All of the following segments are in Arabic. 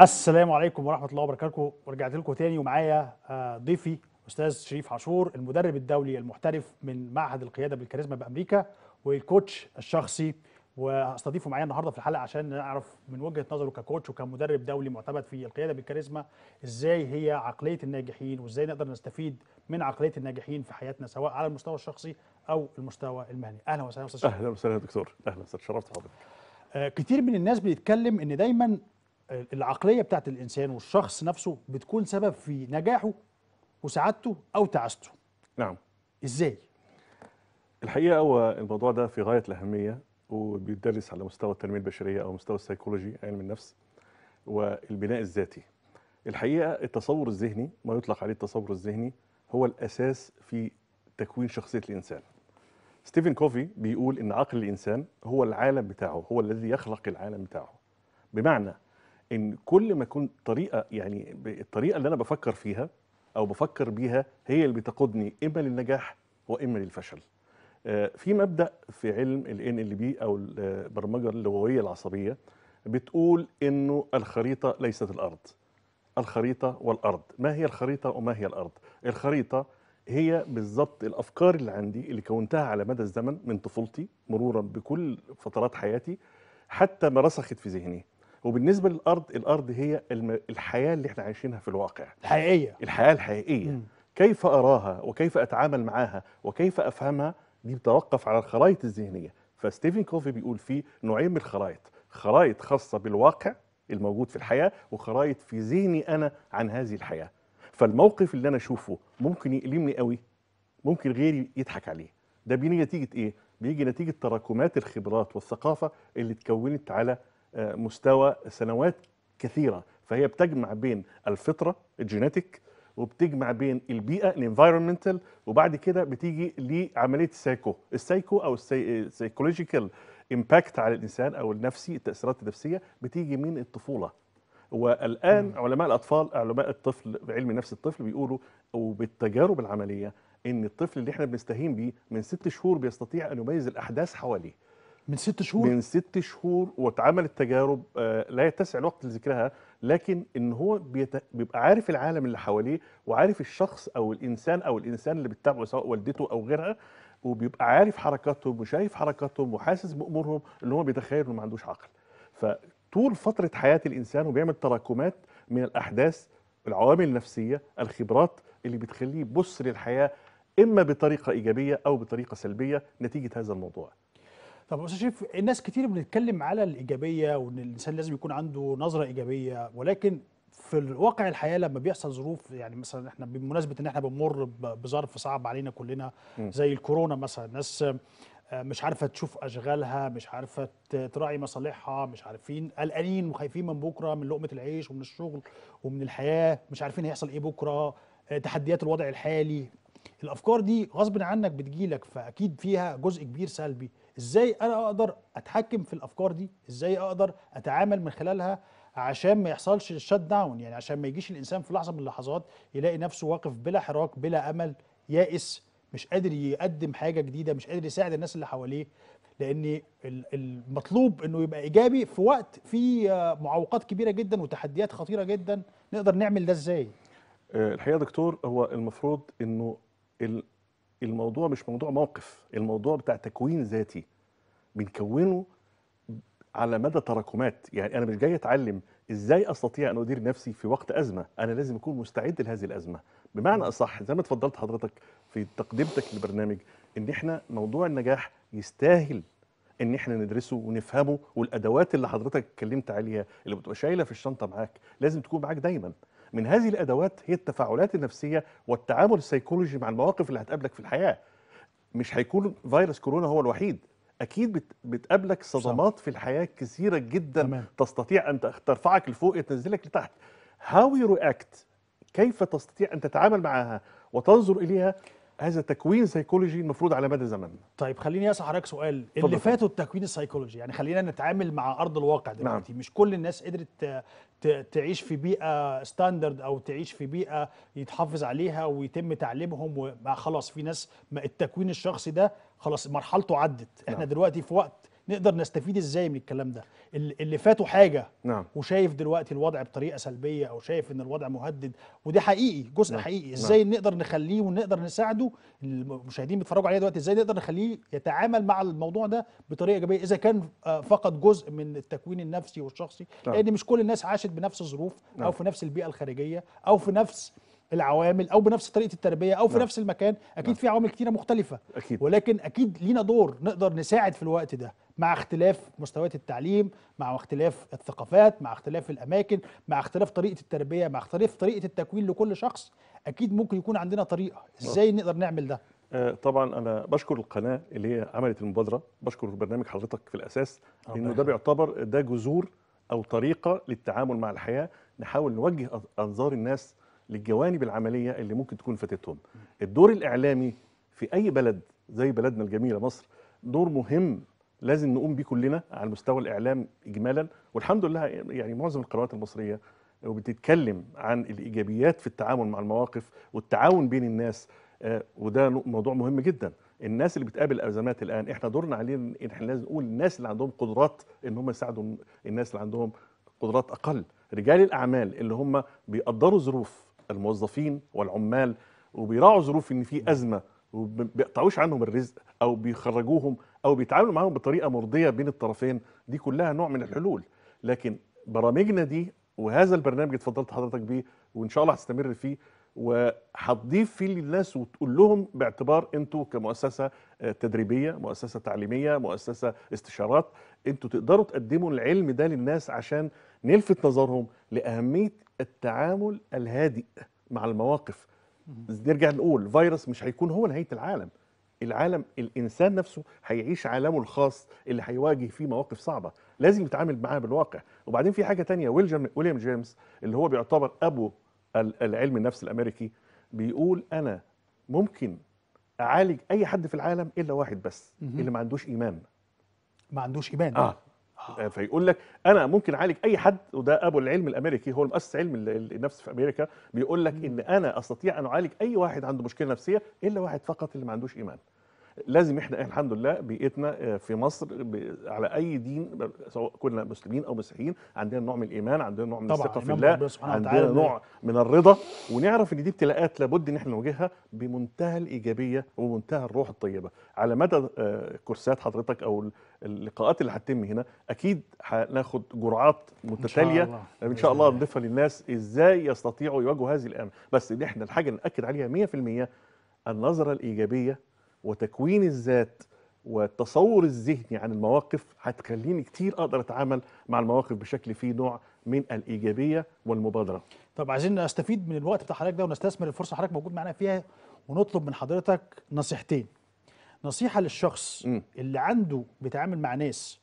السلام عليكم ورحمه الله وبركاته ورجعت لكم تاني ومعايا آه، ضيفي استاذ شريف عاشور المدرب الدولي المحترف من معهد القياده بالكاريزما بامريكا والكوتش الشخصي وهستضيفه معايا النهارده في الحلقه عشان نعرف من وجهه نظره ككوتش وكمدرب دولي معتمد في القياده بالكاريزما ازاي هي عقليه الناجحين وازاي نقدر نستفيد من عقليه الناجحين في حياتنا سواء على المستوى الشخصي او المستوى المهني اهلا وسهلا استاذ شريف اهلا وسهلا يا دكتور اهلا وسهلا شرفت حضرتك آه، كتير من الناس بيتكلم ان دايما العقليه بتاعت الانسان والشخص نفسه بتكون سبب في نجاحه وسعادته او تعاسته نعم ازاي الحقيقه هو الموضوع ده في غايه الاهميه وبيدرس على مستوى التنميه البشريه او مستوى السيكولوجي علم النفس والبناء الذاتي الحقيقه التصور الذهني ما يطلق عليه التصور الذهني هو الاساس في تكوين شخصيه الانسان ستيفن كوفي بيقول ان عقل الانسان هو العالم بتاعه هو الذي يخلق العالم بتاعه بمعنى ان كل ما كنت طريقه يعني الطريقه اللي انا بفكر فيها او بفكر بيها هي اللي بتقودني اما للنجاح واما للفشل آه، في مبدا في علم ال ان ال بي آه، او البرمجه اللغويه العصبيه بتقول انه الخريطه ليست الارض الخريطه والارض ما هي الخريطه وما هي الارض الخريطه هي بالظبط الافكار اللي عندي اللي كونتها على مدى الزمن من طفولتي مرورا بكل فترات حياتي حتى ما رسخت في ذهني وبالنسبه للارض الارض هي الحياه اللي احنا عايشينها في الواقع الحقيقيه الحياه الحقيقيه م. كيف اراها وكيف اتعامل معاها وكيف افهمها دي بتوقف على الخرائط الذهنيه فستيفن كوفي بيقول في نوعين من الخرائط خرائط خاصه بالواقع الموجود في الحياه وخرائط في ذهني انا عن هذه الحياه فالموقف اللي انا اشوفه ممكن يألمني قوي ممكن غيري يضحك عليه ده بيجي نتيجه ايه بيجي نتيجه تراكمات الخبرات والثقافه اللي اتكونت على آه، مستوى سنوات كثيره فهي بتجمع بين الفطره الجيناتيك وبتجمع بين البيئه الانفايرمنتال وبعد كده بتيجي لعمليه السايكو السايكو او السايكولوجيكال امباكت على الانسان او النفسي التاثيرات النفسيه بتيجي من الطفوله والان م. علماء الاطفال علماء الطفل علم نفس الطفل بيقولوا وبالتجارب العمليه ان الطفل اللي احنا بنستهين بيه من ست شهور بيستطيع ان يميز الاحداث حواليه من ست شهور من ست شهور واتعملت تجارب آه، لا يتسع الوقت لذكرها لكن ان هو بيت... بيبقى عارف العالم اللي حواليه وعارف الشخص او الانسان او الانسان اللي بتتابعه سواء والدته او غيرها وبيبقى عارف حركاتهم وشايف حركاتهم وحاسس بامورهم اللي هو بيتخيل انه ما عندوش عقل فطول فتره حياه الانسان وبيعمل تراكمات من الاحداث العوامل النفسيه الخبرات اللي بتخليه يبص للحياه اما بطريقه ايجابيه او بطريقه سلبيه نتيجه هذا الموضوع طب استاذ شريف الناس كتير بنتكلم على الايجابيه وان الانسان لازم يكون عنده نظره ايجابيه ولكن في الواقع الحياه لما بيحصل ظروف يعني مثلا احنا بمناسبه ان احنا بنمر بظرف صعب علينا كلنا زي الكورونا مثلا ناس آه، مش عارفه تشوف اشغالها مش عارفه تراعي مصالحها مش عارفين قلقانين وخايفين من بكره من لقمه العيش ومن الشغل ومن الحياه مش عارفين هيحصل ايه بكره آه، تحديات الوضع الحالي الافكار دي غصب عنك بتجيلك فاكيد فيها جزء كبير سلبي ازاي انا اقدر اتحكم في الافكار دي ازاي اقدر اتعامل من خلالها عشان ما يحصلش الشات داون يعني عشان ما يجيش الانسان في لحظه من اللحظات يلاقي نفسه واقف بلا حراك بلا امل يائس مش قادر يقدم حاجه جديده مش قادر يساعد الناس اللي حواليه لان المطلوب انه يبقى ايجابي في وقت فيه آه، معوقات كبيره جدا وتحديات خطيره جدا نقدر نعمل ده ازاي آه، الحقيقه دكتور هو المفروض انه الموضوع مش موضوع موقف الموضوع بتاع تكوين ذاتي بنكونه على مدى تراكمات يعني انا مش جاي اتعلم ازاي استطيع ان ادير نفسي في وقت ازمه انا لازم اكون مستعد لهذه الازمه بمعنى اصح زي ما تفضلت حضرتك في تقدمتك للبرنامج ان احنا موضوع النجاح يستاهل ان احنا ندرسه ونفهمه والادوات اللي حضرتك اتكلمت عليها اللي بتبقى شايله في الشنطه معاك لازم تكون معاك دايما من هذه الادوات هي التفاعلات النفسيه والتعامل السيكولوجي مع المواقف اللي هتقابلك في الحياه مش هيكون فيروس كورونا هو الوحيد اكيد بتقابلك صدمات في الحياه كثيره جدا تمام. تستطيع ان ترفعك لفوق تنزلك لتحت هاو يو كيف تستطيع ان تتعامل معها وتنظر اليها هذا تكوين سيكولوجي المفروض على مدى زمن طيب خليني اسال حضرتك سؤال اللي فاتوا التكوين السيكولوجي يعني خلينا نتعامل مع ارض الواقع دلوقتي نعم. مش كل الناس قدرت تعيش في بيئه ستاندرد او تعيش في بيئه يتحافظ عليها ويتم تعليمهم وخلاص في ناس التكوين الشخصي ده خلاص مرحلته عدت احنا نعم. دلوقتي في وقت نقدر نستفيد ازاي من الكلام ده اللي فاتوا حاجه نعم. وشايف دلوقتي الوضع بطريقه سلبيه او شايف ان الوضع مهدد وده حقيقي جزء نعم. حقيقي نعم. ازاي نعم. نقدر نخليه ونقدر نساعده المشاهدين بيتفرجوا عليه دلوقتي ازاي نقدر نخليه يتعامل مع الموضوع ده بطريقه ايجابيه اذا كان آه، فقط جزء من التكوين النفسي والشخصي نعم. لان مش كل الناس عاشت بنفس الظروف نعم. او في نفس البيئه الخارجيه او في نفس العوامل او بنفس طريقه التربيه او في نعم. نفس المكان اكيد نعم. في عوامل كتيره مختلفه أكيد. ولكن اكيد لينا دور نقدر نساعد في الوقت ده مع اختلاف مستويات التعليم مع اختلاف الثقافات مع اختلاف الاماكن مع اختلاف طريقه التربيه مع اختلاف طريقه التكوين لكل شخص اكيد ممكن يكون عندنا طريقه ازاي نعم. نقدر نعمل ده آه، طبعا انا بشكر القناه اللي هي عملت المبادره بشكر برنامج حضرتك في الاساس لانه ده بيعتبر ده جذور او طريقه للتعامل مع الحياه نحاول نوجه انظار الناس للجوانب العمليه اللي ممكن تكون فاتتهم الدور الاعلامي في اي بلد زي بلدنا الجميله مصر دور مهم لازم نقوم بيه كلنا على مستوى الاعلام اجمالا والحمد لله يعني معظم القنوات المصريه وبتتكلم عن الايجابيات في التعامل مع المواقف والتعاون بين الناس آه، وده موضوع مهم جدا الناس اللي بتقابل ازمات الان احنا دورنا علينا ان احنا لازم نقول الناس اللي عندهم قدرات ان هم يساعدوا الناس اللي عندهم قدرات اقل رجال الاعمال اللي هم بيقدروا ظروف الموظفين والعمال وبيراعوا ظروف ان في ازمه وبيقطعوش عنهم الرزق او بيخرجوهم او بيتعاملوا معاهم بطريقه مرضيه بين الطرفين دي كلها نوع من الحلول لكن برامجنا دي وهذا البرنامج اتفضلت حضرتك بيه وان شاء الله هتستمر فيه وهتضيف فيه للناس وتقول لهم باعتبار انتوا كمؤسسه آه، تدريبيه، مؤسسه تعليميه، مؤسسه استشارات، انتوا تقدروا تقدموا العلم ده للناس عشان نلفت نظرهم لاهميه التعامل الهادئ مع المواقف نرجع نقول فيروس مش هيكون هو نهايه العالم العالم الانسان نفسه هيعيش عالمه الخاص اللي هيواجه فيه مواقف صعبه لازم يتعامل معاها بالواقع وبعدين في حاجه تانية ويليام جيمس اللي هو بيعتبر ابو العلم النفس الامريكي بيقول انا ممكن اعالج اي حد في العالم الا واحد بس اللي ما عندوش ايمان ما عندوش ايمان اه آه، فيقول لك انا ممكن اعالج اي حد وده ابو العلم الامريكي هو مؤسس علم النفس في امريكا بيقول لك ان انا استطيع ان اعالج اي واحد عنده مشكله نفسيه الا واحد فقط اللي ما عندوش ايمان لازم احنا الحمد لله بيئتنا آه، في مصر على اي دين سواء كنا مسلمين او مسيحيين عندنا نوع من الايمان عندنا نوع من الثقه في الله عندنا نوع من الرضا ونعرف ان دي ابتلاءات لابد ان احنا نواجهها بمنتهى الايجابيه ومنتهى الروح الطيبه على مدى آه، كورسات حضرتك او اللقاءات اللي هتتم هنا اكيد هناخد جرعات متتاليه ان شاء الله, إن شاء الله نضيفها للناس ازاي يستطيعوا يواجهوا هذه الامن بس ان احنا الحاجه ناكد عليها 100% النظره الايجابيه وتكوين الذات والتصور الذهني عن المواقف هتخليني كتير اقدر اتعامل مع المواقف بشكل فيه نوع من الايجابيه والمبادره. طب عايزين نستفيد من الوقت بتاع حضرتك ده ونستثمر الفرصه اللي حضرتك موجود معانا فيها ونطلب من حضرتك نصيحتين. نصيحه للشخص م. اللي عنده بيتعامل مع ناس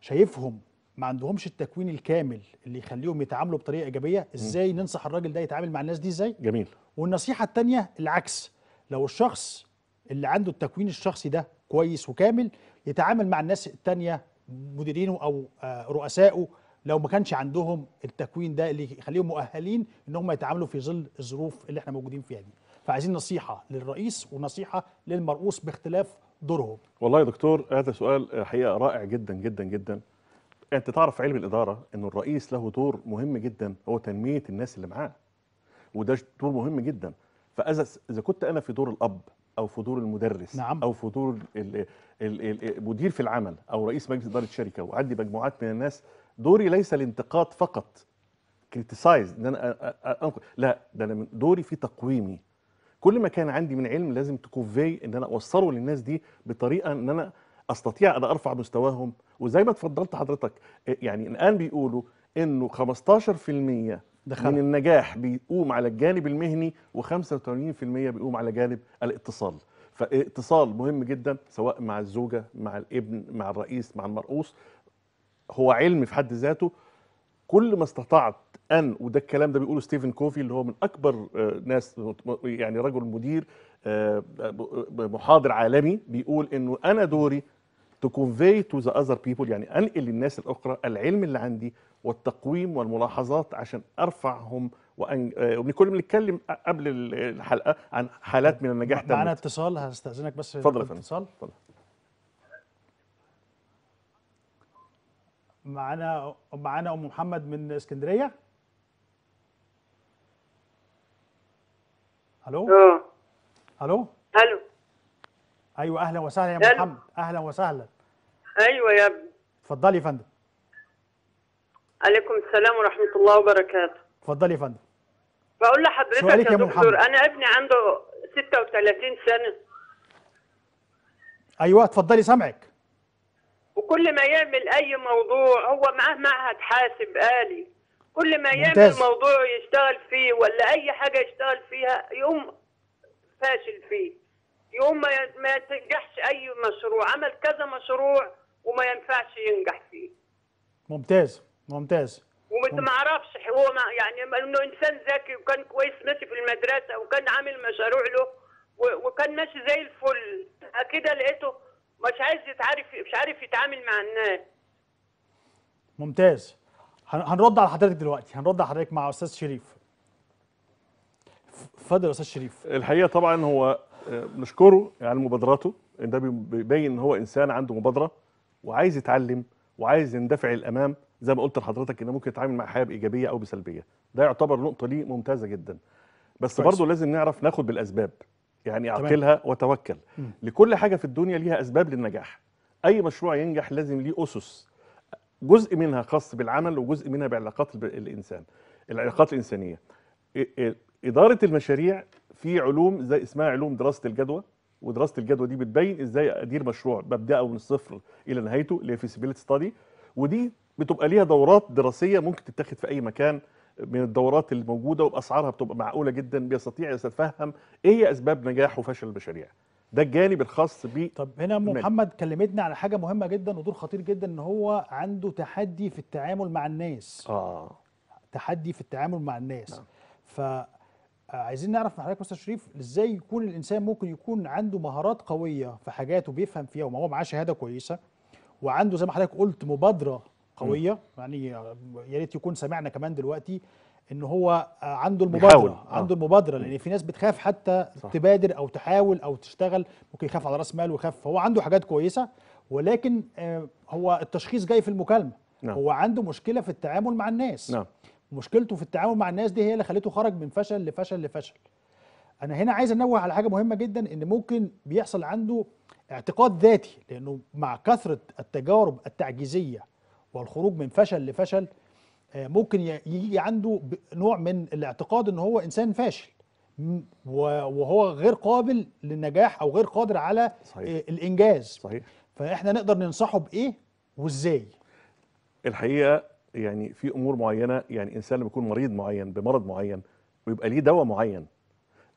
شايفهم ما عندهمش التكوين الكامل اللي يخليهم يتعاملوا بطريقه ايجابيه، ازاي م. ننصح الراجل ده يتعامل مع الناس دي ازاي؟ جميل. والنصيحه الثانيه العكس، لو الشخص اللي عنده التكوين الشخصي ده كويس وكامل يتعامل مع الناس التانية مديرينه او آه، رؤسائه لو ما كانش عندهم التكوين ده اللي يخليهم مؤهلين ان هم يتعاملوا في ظل الظروف اللي احنا موجودين فيها دي فعايزين نصيحه للرئيس ونصيحه للمرؤوس باختلاف دورهم والله يا دكتور هذا سؤال حقيقه رائع جدا جدا جدا انت تعرف علم الاداره انه الرئيس له دور مهم جدا هو تنميه الناس اللي معاه وده دور مهم جدا فاذا اذا كنت انا في دور الاب او في دور المدرس نعم. او في دور المدير في العمل او رئيس مجلس اداره شركه وعندي مجموعات من الناس دوري ليس الانتقاد فقط كريتيسايز ان انا انقد لا ده انا دوري في تقويمي كل ما كان عندي من علم لازم تكوفي ان انا اوصله للناس دي بطريقه ان انا استطيع ان ارفع مستواهم وزي ما اتفضلت حضرتك يعني الان بيقولوا انه 15% دخل. من النجاح بيقوم على الجانب المهني و85% بيقوم على جانب الاتصال فاتصال مهم جدا سواء مع الزوجه مع الابن مع الرئيس مع المرؤوس هو علم في حد ذاته كل ما استطعت ان وده الكلام ده بيقوله ستيفن كوفي اللي هو من اكبر آه، ناس يعني رجل مدير آه، محاضر عالمي بيقول انه انا دوري to convey to the other people يعني انقل للناس الاخرى العلم اللي عندي والتقويم والملاحظات عشان ارفعهم وان وكنا آه، بنتكلم قبل الحلقه عن حالات من النجاح معانا اتصال هستاذنك بس اتفضل يا فندم اتصال اتفضل معانا معانا ام محمد من اسكندريه الو أه. الو الو ايوه اهلا وسهلا يا محمد اهلا وسهلا ايوه يا ابني اتفضلي يا فندم عليكم السلام ورحمه الله وبركاته اتفضلي يا فندم بقول لحضرتك يا, يا دكتور محمد. انا ابني عنده 36 سنه ايوه اتفضلي سامعك وكل ما يعمل اي موضوع هو معاه معهد حاسب آلي كل ما يعمل موضوع يشتغل فيه ولا اي حاجه يشتغل فيها يقوم فاشل فيه يقوم ما تنجحش اي مشروع عمل كذا مشروع وما ينفعش ينجح فيه ممتاز ممتاز وما اعرفش هو ما يعني انه انسان ذكي وكان كويس ماشي في المدرسه وكان عامل مشاريع له وكان ماشي زي الفل اكيد لقيته مش عايز يتعرف مش عارف يتعامل مع الناس ممتاز هنرد على حضرتك دلوقتي هنرد على حضرتك مع استاذ شريف اتفضل يا استاذ شريف الحقيقه طبعا هو بنشكره على مبادراته ان ده بيبين ان هو انسان عنده مبادره وعايز يتعلم وعايز يندفع للامام زي ما قلت لحضرتك انه ممكن يتعامل مع حياه بايجابيه او بسلبيه ده يعتبر نقطه ليه ممتازه جدا بس برضه لازم نعرف ناخد بالاسباب يعني اعقلها وتوكل م. لكل حاجه في الدنيا ليها اسباب للنجاح اي مشروع ينجح لازم ليه اسس جزء منها خاص بالعمل وجزء منها بعلاقات الانسان العلاقات الانسانيه اداره المشاريع في علوم زي اسمها علوم دراسه الجدوى ودراسه الجدوى دي بتبين ازاي ادير مشروع ببداه من الصفر الى نهايته اللي هي feasibility ستادي ودي بتبقى ليها دورات دراسيه ممكن تتاخد في اي مكان من الدورات الموجوده وباسعارها بتبقى معقوله جدا بيستطيع يتفهم ايه هي اسباب نجاح وفشل المشاريع ده الجانب الخاص ب طب هنا المال. محمد كلمتنا على حاجه مهمه جدا ودور خطير جدا ان هو عنده تحدي في التعامل مع الناس اه تحدي في التعامل مع الناس نعم. ف عايزين نعرف من حضرتك مستر شريف ازاي يكون الانسان ممكن يكون عنده مهارات قويه في حاجات وبيفهم فيها وما هو معاه شهاده كويسه وعنده زي ما حضرتك قلت مبادره قويه م. يعني يا ريت يكون سمعنا كمان دلوقتي ان هو عنده المبادره بيحاول. آه. عنده المبادره لان في ناس بتخاف حتى صح. تبادر او تحاول او تشتغل ممكن يخاف على راس مال ويخاف فهو عنده حاجات كويسه ولكن آه، هو التشخيص جاي في المكالمه نعم. هو عنده مشكله في التعامل مع الناس نعم. ومشكلته في التعامل مع الناس دي هي اللي خليته خرج من فشل لفشل لفشل انا هنا عايز انوه على حاجه مهمه جدا ان ممكن بيحصل عنده اعتقاد ذاتي لانه مع كثره التجارب التعجيزيه والخروج من فشل لفشل آه، ممكن يجي عنده نوع من الاعتقاد ان هو انسان فاشل وهو غير قابل للنجاح او غير قادر على صحيح. آه، الانجاز صحيح فاحنا نقدر ننصحه بايه وازاي الحقيقه يعني في امور معينه يعني انسان لما يكون مريض معين بمرض معين ويبقى ليه دواء معين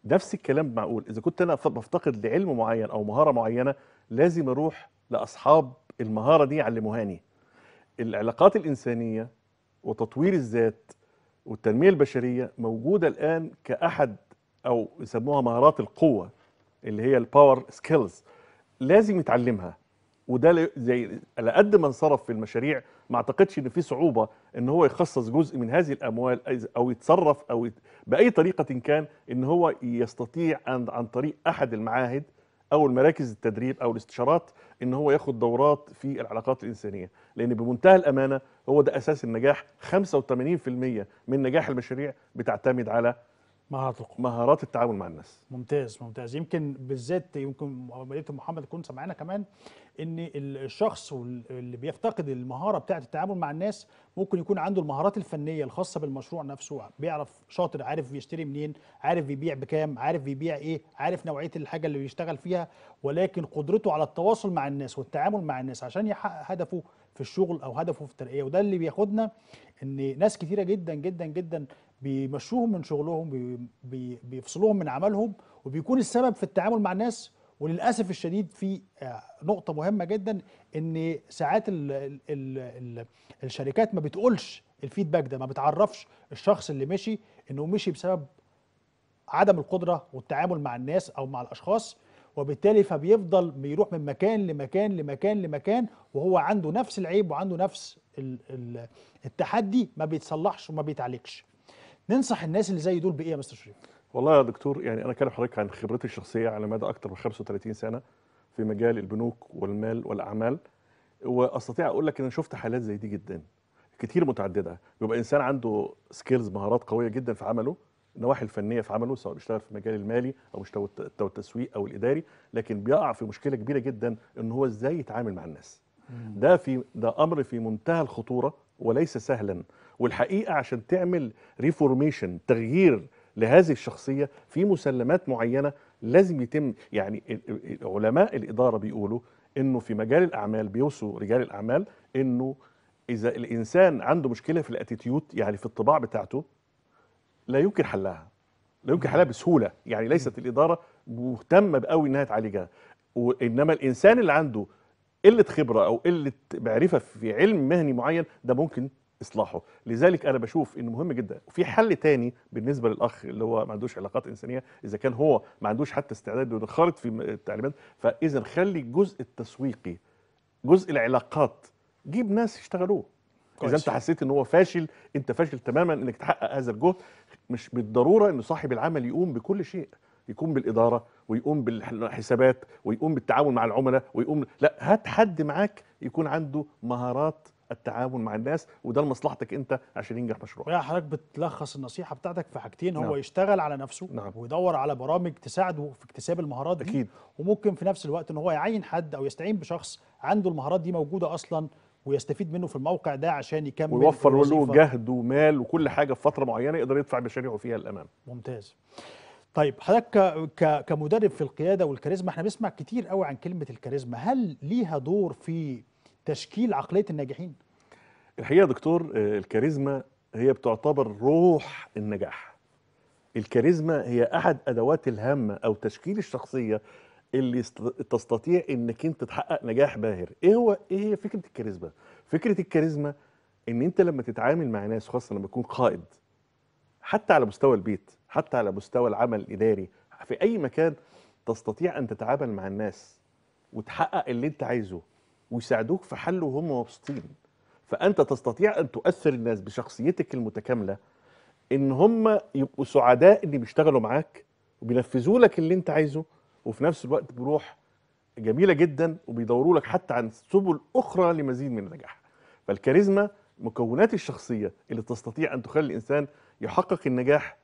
نفس الكلام معقول اذا كنت انا بفتقد لعلم معين او مهاره معينه لازم اروح لاصحاب المهاره دي علموهاني العلاقات الانسانيه وتطوير الذات والتنميه البشريه موجوده الان كاحد او يسموها مهارات القوه اللي هي الباور سكيلز لازم يتعلمها وده زي على قد ما انصرف في المشاريع ما اعتقدش ان في صعوبه ان هو يخصص جزء من هذه الاموال او يتصرف او يت... باي طريقه كان ان هو يستطيع عن, عن طريق احد المعاهد او المراكز التدريب او الاستشارات ان هو ياخد دورات في العلاقات الانسانيه لان بمنتهى الامانه هو ده اساس النجاح 85% من نجاح المشاريع بتعتمد على مهارات القوة مهارات التعامل مع الناس ممتاز ممتاز يمكن بالذات يمكن عمليه محمد يكون سمعنا كمان ان الشخص اللي بيفتقد المهاره بتاعه التعامل مع الناس ممكن يكون عنده المهارات الفنيه الخاصه بالمشروع نفسه بيعرف شاطر عارف بيشتري منين عارف بيبيع بكام عارف بيبيع ايه عارف نوعيه الحاجه اللي بيشتغل فيها ولكن قدرته على التواصل مع الناس والتعامل مع الناس عشان يحقق هدفه في الشغل او هدفه في الترقيه وده اللي بياخدنا ان ناس كتيره جدا جدا جدا بيمشوهم من شغلهم بيفصلوهم من عملهم وبيكون السبب في التعامل مع الناس وللاسف الشديد في آه، نقطه مهمه جدا ان ساعات الـ الـ الـ الشركات ما بتقولش الفيدباك ده ما بتعرفش الشخص اللي مشي انه مشي بسبب عدم القدره والتعامل مع الناس او مع الاشخاص وبالتالي فبيفضل بيروح من مكان لمكان لمكان لمكان وهو عنده نفس العيب وعنده نفس التحدي ما بيتصلحش وما بيتعالجش ننصح الناس اللي زي دول بايه يا مستر شريف والله يا دكتور يعني انا كلام حضرتك عن خبرتي الشخصيه على مدى اكثر من 35 سنه في مجال البنوك والمال والاعمال واستطيع اقول لك ان انا شفت حالات زي دي جدا كتير متعدده يبقى انسان عنده سكيلز مهارات قويه جدا في عمله النواحي الفنيه في عمله سواء بيشتغل في المجال المالي او بيشتغل التسويق او الاداري لكن بيقع في مشكله كبيره جدا ان هو ازاي يتعامل مع الناس ده في ده امر في منتهى الخطوره وليس سهلا والحقيقه عشان تعمل ريفورميشن تغيير لهذه الشخصيه في مسلمات معينه لازم يتم يعني علماء الاداره بيقولوا انه في مجال الاعمال بيوصوا رجال الاعمال انه اذا الانسان عنده مشكله في الاتيتيود يعني في الطباع بتاعته لا يمكن حلها لا يمكن حلها بسهوله يعني ليست الاداره مهتمه قوي انها تعالجها وانما الانسان اللي عنده قله خبره او قله معرفه في علم مهني معين ده ممكن اصلاحه لذلك انا بشوف انه مهم جدا وفي حل تاني بالنسبه للاخ اللي هو ما عندوش علاقات انسانيه اذا كان هو ما عندوش حتى استعداد ينخرط في التعليمات فاذا خلي الجزء التسويقي جزء العلاقات جيب ناس يشتغلوه اذا انت حسيت ان هو فاشل انت فاشل تماما انك تحقق هذا الجهد مش بالضروره ان صاحب العمل يقوم بكل شيء يقوم بالاداره ويقوم بالحسابات ويقوم بالتعاون مع العملاء ويقوم لا هات حد معاك يكون عنده مهارات التعاون مع الناس وده لمصلحتك انت عشان ينجح مشروعك. يا حضرتك بتلخص النصيحه بتاعتك في حاجتين هو نعم. يشتغل على نفسه نعم. ويدور على برامج تساعده في اكتساب المهارات دي أكيد. وممكن في نفس الوقت ان هو يعين حد او يستعين بشخص عنده المهارات دي موجوده اصلا ويستفيد منه في الموقع ده عشان يكمل ويوفر له جهد ومال وكل حاجه في فتره معينه يقدر يدفع مشاريعه فيها الامام. ممتاز. طيب حضرتك كمدرب في القياده والكاريزما احنا بنسمع كتير قوي عن كلمه الكاريزما هل ليها دور في تشكيل عقليه الناجحين الحقيقه يا دكتور آه، الكاريزما هي بتعتبر روح النجاح الكاريزما هي احد ادوات الهامه او تشكيل الشخصيه اللي تستطيع انك انت تحقق نجاح باهر ايه هو ايه هي فكره الكاريزما فكره الكاريزما ان انت لما تتعامل مع ناس خاصه لما تكون قائد حتى على مستوى البيت حتى على مستوى العمل الإداري في أي مكان تستطيع أن تتعامل مع الناس وتحقق اللي أنت عايزه ويساعدوك في حله وهم مبسوطين فأنت تستطيع أن تؤثر الناس بشخصيتك المتكاملة إن هم يبقوا سعداء إن بيشتغلوا معاك وبينفذوا لك اللي أنت عايزه وفي نفس الوقت بروح جميلة جدا وبيدوروا لك حتى عن سبل أخرى لمزيد من النجاح فالكاريزما مكونات الشخصيه اللي تستطيع ان تخلي الانسان يحقق النجاح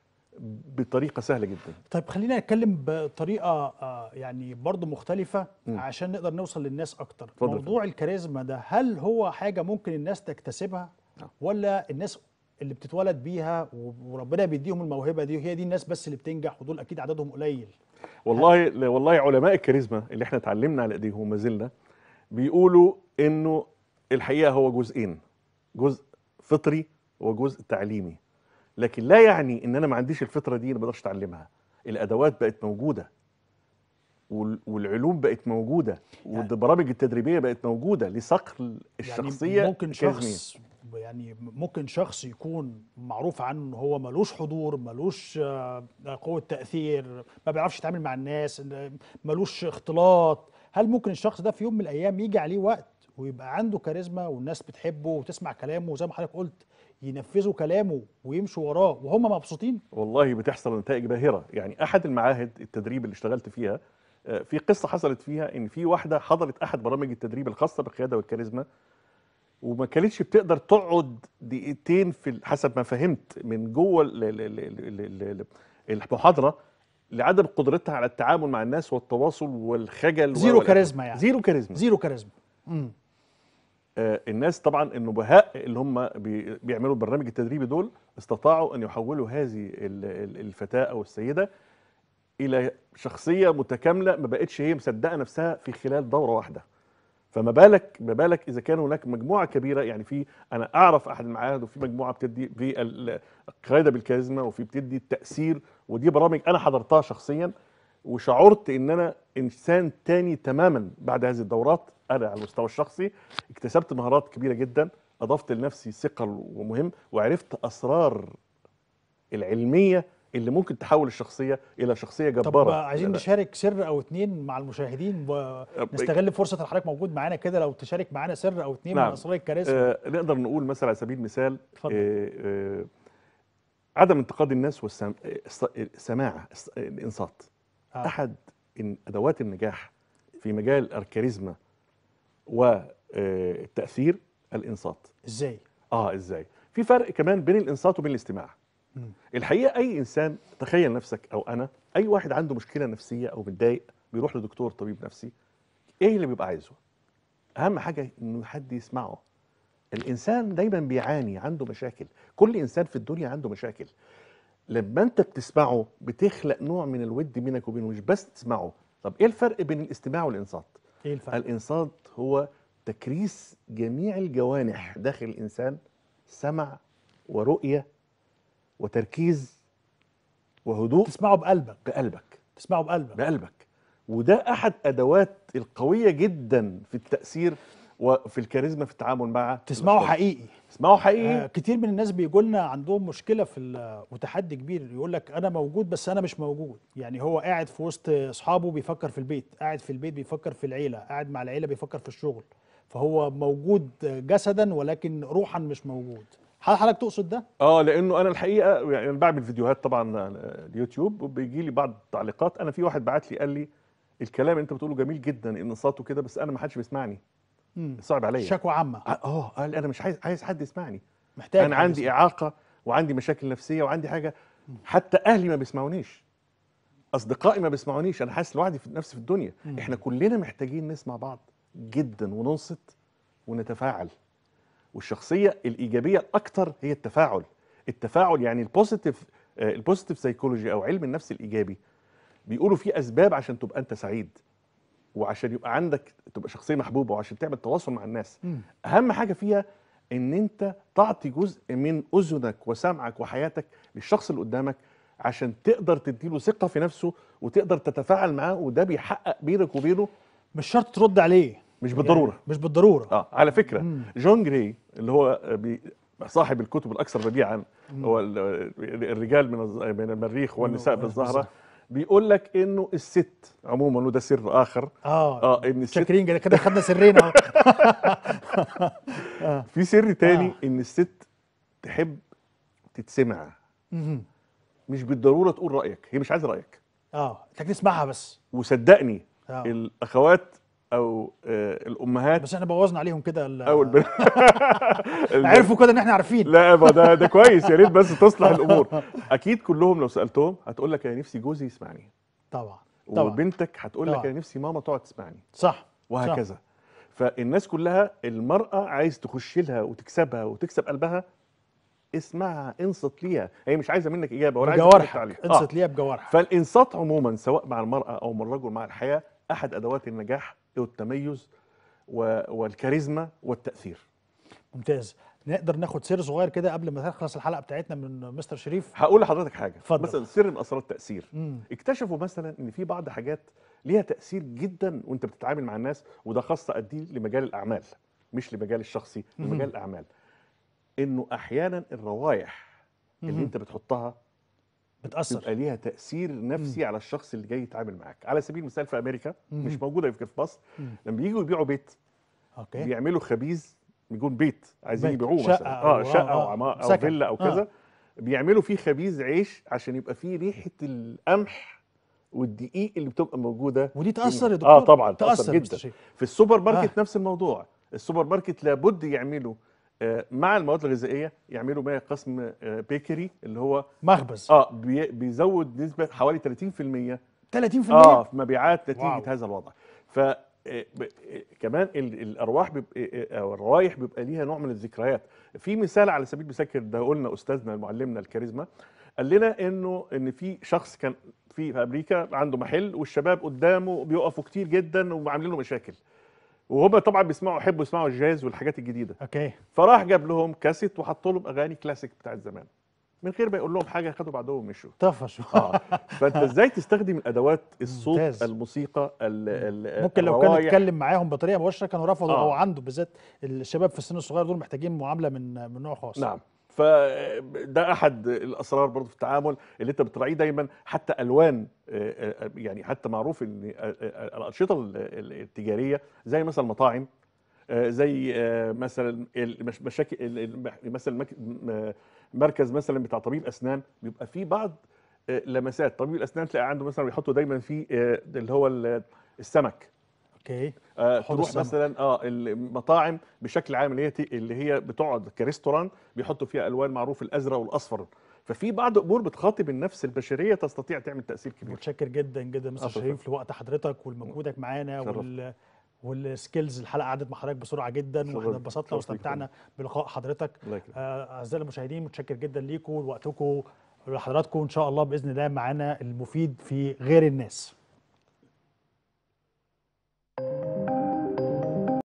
بطريقه سهله جدا طيب خلينا نتكلم بطريقه آه، يعني برضه مختلفه م. عشان نقدر نوصل للناس اكتر فضل موضوع فضل. الكاريزما ده هل هو حاجه ممكن الناس تكتسبها نعم. ولا الناس اللي بتتولد بيها وربنا بيديهم الموهبه دي وهي دي الناس بس اللي بتنجح ودول اكيد عددهم قليل والله هل... والله علماء الكاريزما اللي احنا اتعلمنا على ايديهم وما زلنا بيقولوا انه الحقيقه هو جزئين جزء فطري وجزء تعليمي لكن لا يعني ان انا ما عنديش الفطره دي ما بقدرش اتعلمها الادوات بقت موجوده والعلوم بقت موجوده يعني والبرامج التدريبيه بقت موجوده لصقل يعني الشخصيه يعني ممكن شخص يعني ممكن شخص يكون معروف عنه ان هو ملوش حضور ملوش آه، قوه تاثير ما بيعرفش يتعامل مع الناس ملوش اختلاط هل ممكن الشخص ده في يوم من الايام يجي عليه وقت ويبقى عنده كاريزما والناس بتحبه وتسمع كلامه وزي ما حضرتك قلت ينفذوا كلامه ويمشوا وراه وهم مبسوطين والله بتحصل نتائج باهره يعني احد المعاهد التدريب اللي اشتغلت فيها آه، في قصه حصلت فيها ان في واحده حضرت احد برامج التدريب الخاصه بالقياده والكاريزما وما كانتش بتقدر تقعد دقيقتين في حسب ما فهمت من جوه المحاضره لعدم قدرتها على التعامل مع الناس والتواصل والخجل زيرو كاريزما يعني زيرو كاريزما زيرو كاريزما آه، الناس طبعا النبهاء اللي هم بيعملوا البرنامج التدريبي دول استطاعوا ان يحولوا هذه الفتاه او السيده الى شخصيه متكامله ما بقتش هي مصدقه نفسها في خلال دوره واحده فما بالك ما بالك اذا كان هناك مجموعه كبيره يعني في انا اعرف احد المعاهد وفي مجموعه بتدي في القياده بالكاريزما وفي بتدي التاثير ودي برامج انا حضرتها شخصيا وشعرت ان انا انسان تاني تماما بعد هذه الدورات انا على المستوى الشخصي اكتسبت مهارات كبيره جدا اضفت لنفسي ثقل ومهم وعرفت اسرار العلميه اللي ممكن تحول الشخصيه الى شخصيه جباره طب عايزين نشارك سر او اتنين مع المشاهدين ونستغل فرصه ان حضرتك موجود معانا كده لو تشارك معانا سر او اتنين نعم. من اسرار الكاريزما آه نقدر نقول مثلا على سبيل المثال آه آه عدم انتقاد الناس والسماع آه، الانصات آه. احد ادوات النجاح في مجال الكاريزما والتاثير آه، الانصات ازاي اه ازاي في فرق كمان بين الانصات وبين الاستماع م. الحقيقه اي انسان تخيل نفسك او انا اي واحد عنده مشكله نفسيه او متضايق بيروح لدكتور طبيب نفسي ايه اللي بيبقى عايزه اهم حاجه انه حد يسمعه الانسان دايما بيعاني عنده مشاكل كل انسان في الدنيا عنده مشاكل لما انت بتسمعه بتخلق نوع من الود بينك وبينه مش بس تسمعه طب ايه الفرق بين الاستماع والانصات ايه الفرق الانصات هو تكريس جميع الجوانح داخل الانسان سمع ورؤيه وتركيز وهدوء تسمعه بقلبك بقلبك تسمعه بقلبك بقلبك وده احد ادوات القويه جدا في التاثير وفي الكاريزما في التعامل مع تسمعه حقيقي تسمعه حقيقي آه كتير من الناس بيجوا لنا عندهم مشكله في وتحدي كبير يقول لك انا موجود بس انا مش موجود يعني هو قاعد في وسط اصحابه بيفكر في البيت قاعد في البيت بيفكر في العيله قاعد مع العيله بيفكر في الشغل فهو موجود جسدا ولكن روحا مش موجود هل حضرتك تقصد ده؟ اه لانه انا الحقيقه يعني بعمل فيديوهات طبعا اليوتيوب وبيجي لي بعض التعليقات انا في واحد بعت لي قال لي الكلام انت بتقوله جميل جدا ان صوته كده بس انا ما حدش بيسمعني صعب عليا شكوى عامه اه, آه، قال انا مش عايز عايز حد يسمعني محتاج انا عندي يسمع. اعاقه وعندي مشاكل نفسيه وعندي حاجه حتى اهلي ما بيسمعونيش اصدقائي ما بيسمعونيش انا حاسس لوحدي في نفسي في الدنيا مم. احنا كلنا محتاجين نسمع بعض جدا وننصت ونتفاعل والشخصيه الايجابيه اكتر هي التفاعل التفاعل يعني البوزيتيف البوزيتيف سايكولوجي او علم النفس الايجابي بيقولوا في اسباب عشان تبقى انت سعيد وعشان يبقى عندك تبقى شخصيه محبوبه وعشان تعمل تواصل مع الناس م. اهم حاجه فيها ان انت تعطي جزء من اذنك وسمعك وحياتك للشخص اللي قدامك عشان تقدر تديله ثقه في نفسه وتقدر تتفاعل معاه وده بيحقق بينك وبينه مش شرط ترد عليه مش بالضروره يعني مش بالضروره اه على فكره مم. جون جري اللي هو بي صاحب الكتب الاكثر مبيعا هو الرجال من من المريخ والنساء من آه، الزهره بيقول لك انه الست عموما وده سر اخر اه اه ان الست شاكرين كده خدنا سرين آه. في سر تاني آه. ان الست تحب تتسمع مش بالضروره تقول رايك هي مش عايزه رايك اه انت تسمعها بس وصدقني آه. الاخوات او آه، الامهات بس احنا بوظنا عليهم كده او البنات عرفوا كده ان احنا عارفين لا ده ده كويس يا ريت بس تصلح الامور اكيد كلهم لو سالتهم هتقول لك انا نفسي جوزي يسمعني طبعا طبعا وبنتك هتقول لك انا نفسي ماما تقعد تسمعني صح وهكذا صح. فالناس كلها المراه عايز تخش لها وتكسبها وتكسب قلبها اسمعها انصت ليها هي مش عايزه منك اجابه ولا عايزه بجوارحك انصت آه. ليها بجوارحك فالانصات عموما سواء مع المراه او مع الرجل مع الحياه احد ادوات النجاح والتميز والكاريزما والتاثير ممتاز نقدر ناخد سر صغير كده قبل ما تخلص الحلقه بتاعتنا من مستر شريف هقول لحضرتك حاجه فضل. مثلا سر من اسرار التاثير مم. اكتشفوا مثلا ان في بعض حاجات ليها تاثير جدا وانت بتتعامل مع الناس وده خاصه قد لمجال الاعمال مش لمجال الشخصي لمجال مم. الاعمال انه احيانا الروايح اللي مم. انت بتحطها بتاثر بيبقى ليها تاثير نفسي مم. على الشخص اللي جاي يتعامل معاك على سبيل المثال في امريكا مم. مش موجوده يمكن في مصر لما بييجوا يبيعوا بيت أوكي. بيعملوا خبيز بيكون بيت عايزين يبيعوه مثلا أو اه شقه آه، او عمار او فيلا او آه. كذا آه. بيعملوا فيه خبيز عيش عشان يبقى فيه ريحه القمح والدقيق اللي بتبقى موجوده ودي تاثر يا دكتور اه طبعا تاثر, تأثر جدا في السوبر ماركت آه. نفس الموضوع السوبر ماركت لابد يعملوا آه، مع المواد الغذائيه يعملوا بقى قسم بيكري آه، اللي هو مخبز اه بيزود نسبه حوالي 30% 30% اه في مبيعات نتيجه واو. هذا الوضع ف آه، كمان الارواح بيبقى او الروايح بيبقى ليها نوع من الذكريات في مثال على سبيل المثال ده قلنا استاذنا معلمنا الكاريزما قال لنا انه ان في شخص كان في امريكا عنده محل والشباب قدامه بيقفوا كتير جدا وعاملين له مشاكل وهم طبعا بيسمعوا يحبوا يسمعوا الجاز والحاجات الجديده اوكي فراح جاب لهم كاسيت وحط لهم اغاني كلاسيك بتاعت زمان من غير ما يقول لهم حاجه خدوا بعضهم ومشوا طفشوا اه فانت ازاي تستخدم الادوات الصوت ممتاز. الموسيقى ال ال ممكن لو كان اتكلم معاهم بطريقه مباشره كانوا رفضوا آه. او عنده بالذات الشباب في السن الصغير دول محتاجين معامله من من نوع خاص نعم فده احد الاسرار برضه في التعامل اللي انت بتراعيه دايما حتى الوان آه، آه، يعني حتى معروف ان آه، الانشطه التجاريه زي مثلا المطاعم زي مثلا المشاكل مثلا مركز مثلا بتاع طبيب اسنان بيبقى فيه بعض لمسات طبيب الاسنان تلاقي عنده مثلا بيحطوا دايما فيه اللي هو السمك اوكي آه تروح السمك. مثلا اه المطاعم بشكل عام اللي هي اللي هي بتقعد كريستوران بيحطوا فيها الوان معروف الازرق والاصفر ففي بعض امور بتخاطب النفس البشريه تستطيع تعمل تاثير كبير متشكر جدا جدا مستر آه، شريف لوقت حضرتك ولمجهودك معانا وال والسكيلز الحلقه عدت مع حضرتك بسرعه جدا واحنا اتبسطنا واستمتعنا بلقاء حضرتك آه، اعزائي آه المشاهدين متشكر جدا ليكم ولوقتكم ولحضراتكم ان شاء الله باذن الله معانا المفيد في غير الناس